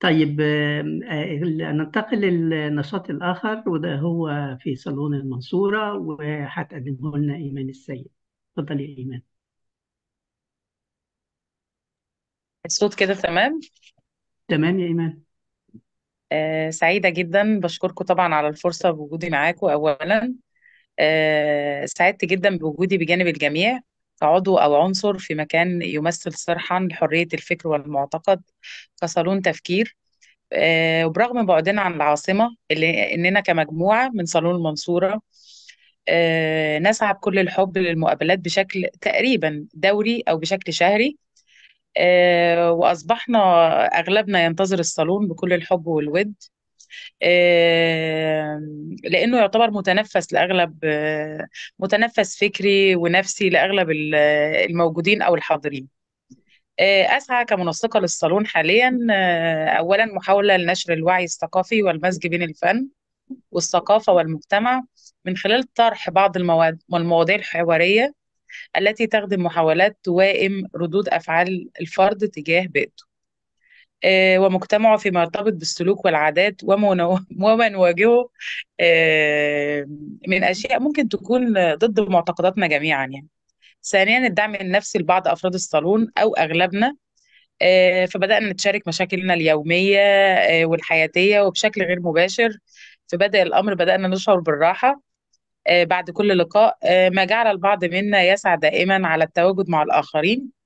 طيب آه، آه، ننتقل للنشاط الآخر وده هو في صالون المنصورة وهتقدمه لنا إيمان السيد اتفضلي يا إيمان الصوت كده تمام تمام يا إيمان آه سعيدة جدا بشكركم طبعا على الفرصة بوجودي معاكم أولا آه سعدت جدا بوجودي بجانب الجميع كعضو أو عنصر في مكان يمثل صرحا لحرية الفكر والمعتقد كصالون تفكير آه، وبرغم بعدنا عن العاصمة اللي إننا كمجموعة من صالون المنصورة آه، نسعى بكل الحب للمقابلات بشكل تقريبا دوري أو بشكل شهري آه، وأصبحنا أغلبنا ينتظر الصالون بكل الحب والود لانه يعتبر متنفس لاغلب متنفس فكري ونفسي لاغلب الموجودين او الحاضرين آه، أسعى كمنسقة للصالون حاليا آه، أولا محاولة لنشر الوعي الثقافي والمزج بين الفن والثقافة والمجتمع من خلال طرح بعض المواد والمواضيع الحوارية التي تخدم محاولات توائم ردود أفعال الفرد تجاه بيئته آه، ومجتمعه فيما يرتبط بالسلوك والعادات وما نواجهه آه، من أشياء ممكن تكون ضد معتقداتنا جميعا يعني ثانيا الدعم النفسي لبعض أفراد الصالون أو أغلبنا آه، فبدأنا نتشارك مشاكلنا اليومية والحياتية وبشكل غير مباشر فبدا الأمر بدأنا نشعر بالراحة بعد كل لقاء ما جعل البعض منا يسعى دائما على التواجد مع الآخرين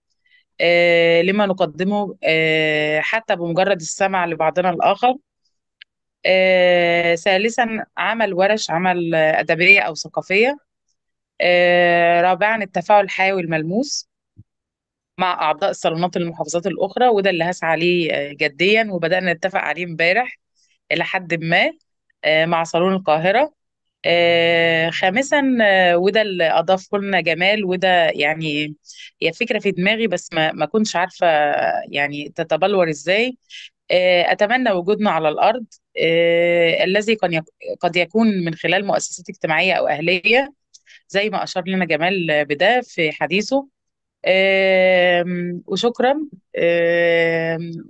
آه، لما نقدمه آه، حتى بمجرد السمع لبعضنا الآخر آه، ثالثا عمل ورش عمل أدبية أو ثقافية رابعا التفاعل الحيوي الملموس مع أعضاء الصالونات المحافظات الأخرى وده اللي هسعى عليه جديا وبدأنا نتفق عليه امبارح إلى حد ما مع صالون القاهرة آه، خامسا آه، وده اللي اضافه لنا جمال وده يعني هي فكره في دماغي بس ما ما كنتش عارفه يعني تتبلور ازاي آه، اتمنى وجودنا على الارض الذي قد يكون من خلال مؤسسات اجتماعيه او اهليه زي ما اشار لنا جمال بده في حديثه وشكرا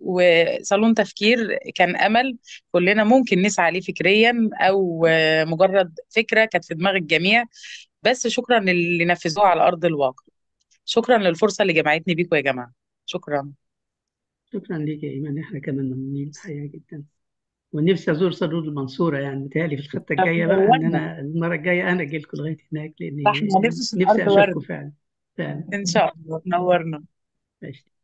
وصالون تفكير كان امل كلنا ممكن نسعى عليه فكريا او مجرد فكره كانت في دماغ الجميع بس شكرا اللي نفذوها على ارض الواقع شكرا للفرصه اللي جمعتني بيكم يا جماعه شكرا شكرا ليك يا ايمان احنا كمان ممنونين الحقيقه جدا ونفسي ازور صالون المنصوره يعني متهيألي في الخطه الجايه بقى ان انا المره الجايه انا اجي لكم لغايه هناك لان نفسي اشوفكم فعلا فعلا ان شاء الله تنورنا ماشي